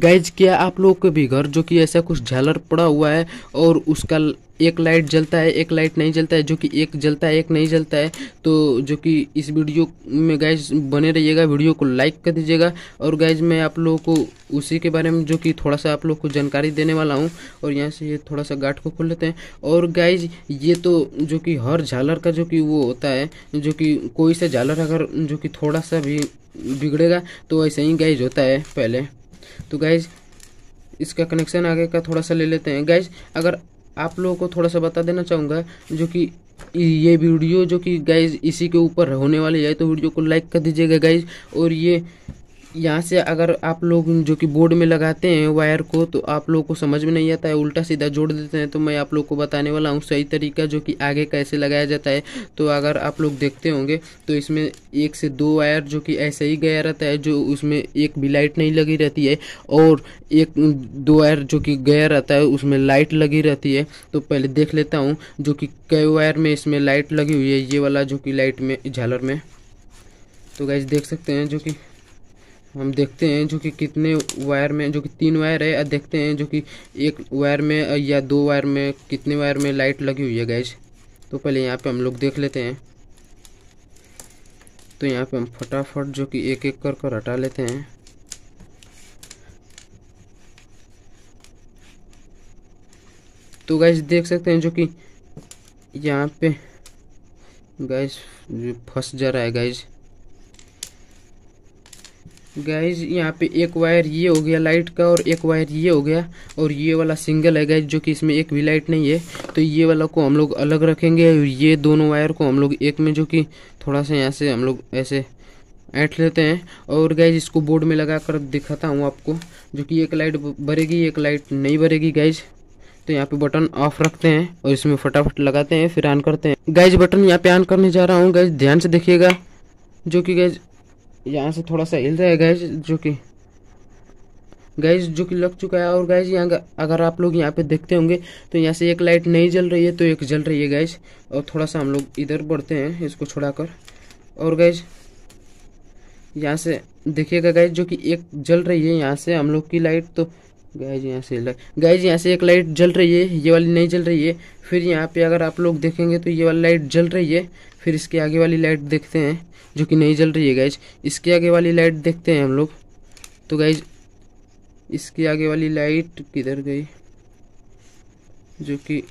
guys किया आप लोगों के भी घर जो कि ऐसा कुछ झालर पड़ा हुआ है और उसका एक लाइट जलता है एक लाइट नहीं जलता है जो कि एक जलता है एक नहीं जलता है तो जो कि इस वीडियो में गैज बने रहिएगा वीडियो को लाइक कर दीजिएगा और गैज मैं आप लोगों को उसी के बारे में जो कि थोड़ा सा आप लोग को जानकारी देने वाला हूँ और यहाँ से ये थोड़ा सा गाठ को खोल लेते हैं और गैज ये तो जो कि हर झालर का जो कि वो होता है जो कि कोई सा झालर अगर जो कि थोड़ा सा भी बिगड़ेगा तो ऐसे ही गैज होता है पहले तो गाइज इसका कनेक्शन आगे का थोड़ा सा ले लेते हैं गैज अगर आप लोगों को थोड़ा सा बता देना चाहूँगा जो कि ये वीडियो जो कि गैज इसी के ऊपर होने वाली है तो वीडियो को लाइक कर दीजिएगा गैज और ये यहाँ से अगर आप लोग जो कि बोर्ड में लगाते हैं वायर को तो आप लोगों को समझ में नहीं आता है उल्टा सीधा जोड़ देते हैं तो मैं आप लोग को बताने वाला हूँ सही तरीका जो कि आगे कैसे लगाया जाता है तो अगर आप लोग देखते होंगे तो इसमें एक से दो वायर जो कि ऐसे ही गया रहता है जो उसमें एक भी लाइट नहीं लगी रहती है और एक दो वायर जो कि गया रहता है उसमें लाइट लगी रहती है तो पहले देख लेता हूँ जो कि कई वायर में इसमें लाइट लगी हुई है ये वाला जो कि लाइट में झालर में तो गैस देख सकते हैं जो कि हम देखते हैं जो कि कितने वायर में जो कि तीन वायर है और देखते हैं जो कि एक वायर में या दो वायर में कितने वायर में लाइट लगी हुई है गैस तो पहले यहाँ पे हम लोग देख लेते हैं तो यहाँ पे हम फटाफट जो कि एक एक कर कर हटा लेते हैं तो गैस देख सकते हैं जो कि यहाँ पे गैस जो फंस जा रहा है गैस गैज यहाँ पे एक वायर ये हो गया लाइट का और एक वायर ये हो गया और ये वाला सिंगल है गैज जो कि इसमें एक भी लाइट नहीं है तो ये वाला को हम लोग अलग रखेंगे और ये दोनों वायर को हम लोग एक में जो कि थोड़ा सा यहाँ से हम लोग ऐसे ऐट लेते हैं और गैज इसको बोर्ड में लगा कर दिखाता हूँ आपको जो कि एक लाइट भरेगी एक लाइट नहीं भरेगी गैज तो यहाँ पे बटन ऑफ रखते हैं और इसमें फटाफट लगाते हैं फिर ऑन करते हैं गैज बटन यहाँ पे ऑन करने जा रहा हूँ गैज ध्यान से देखिएगा जो कि गैज यहाँ से थोड़ा सा हिल रहा है गैस जो कि गैस जो कि लग चुका है और गैस यहाँ अगर आप लोग यहाँ पे देखते होंगे तो यहाँ से एक लाइट नहीं जल रही है तो एक जल रही है गैस और थोड़ा सा हम लोग इधर बढ़ते हैं इसको छुड़ाकर और गैस यहाँ से देखिएगा गैस जो कि एक जल रही है यहाँ से हम लोग की लाइट तो गैज यहाँ से गैज यहाँ से एक लाइट जल रही है ये वाली नहीं जल रही है फिर यहाँ पे अगर आप लोग देखेंगे तो ये वाली लाइट जल रही है फिर इसके आगे वाली लाइट देखते हैं जो कि नहीं जल रही है गैज इसके आगे वाली लाइट देखते हैं हम लोग तो गैज इसके आगे वाली लाइट किधर गई जो कि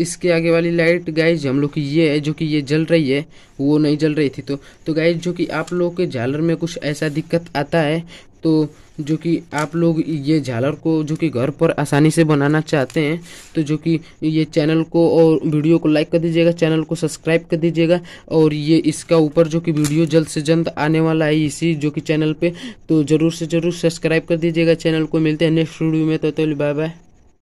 इसके आगे वाली लाइट गाइज हम लोग की ये है जो कि ये जल रही है वो नहीं जल रही थी तो तो गाइज जो कि आप लोगों के झालर में कुछ ऐसा दिक्कत आता है तो जो कि आप लोग ये झालर को जो कि घर पर आसानी से बनाना चाहते हैं तो जो कि ये चैनल को और वीडियो को लाइक कर दीजिएगा चैनल को सब्सक्राइब कर दीजिएगा और ये इसका ऊपर जो कि वीडियो जल्द से जल्द आने वाला है इसी जो कि चैनल पर तो ज़रूर से ज़रूर सब्सक्राइब कर दीजिएगा चैनल को मिलते हैं नेक्स्ट वीडियो में तो, तो बाय बाय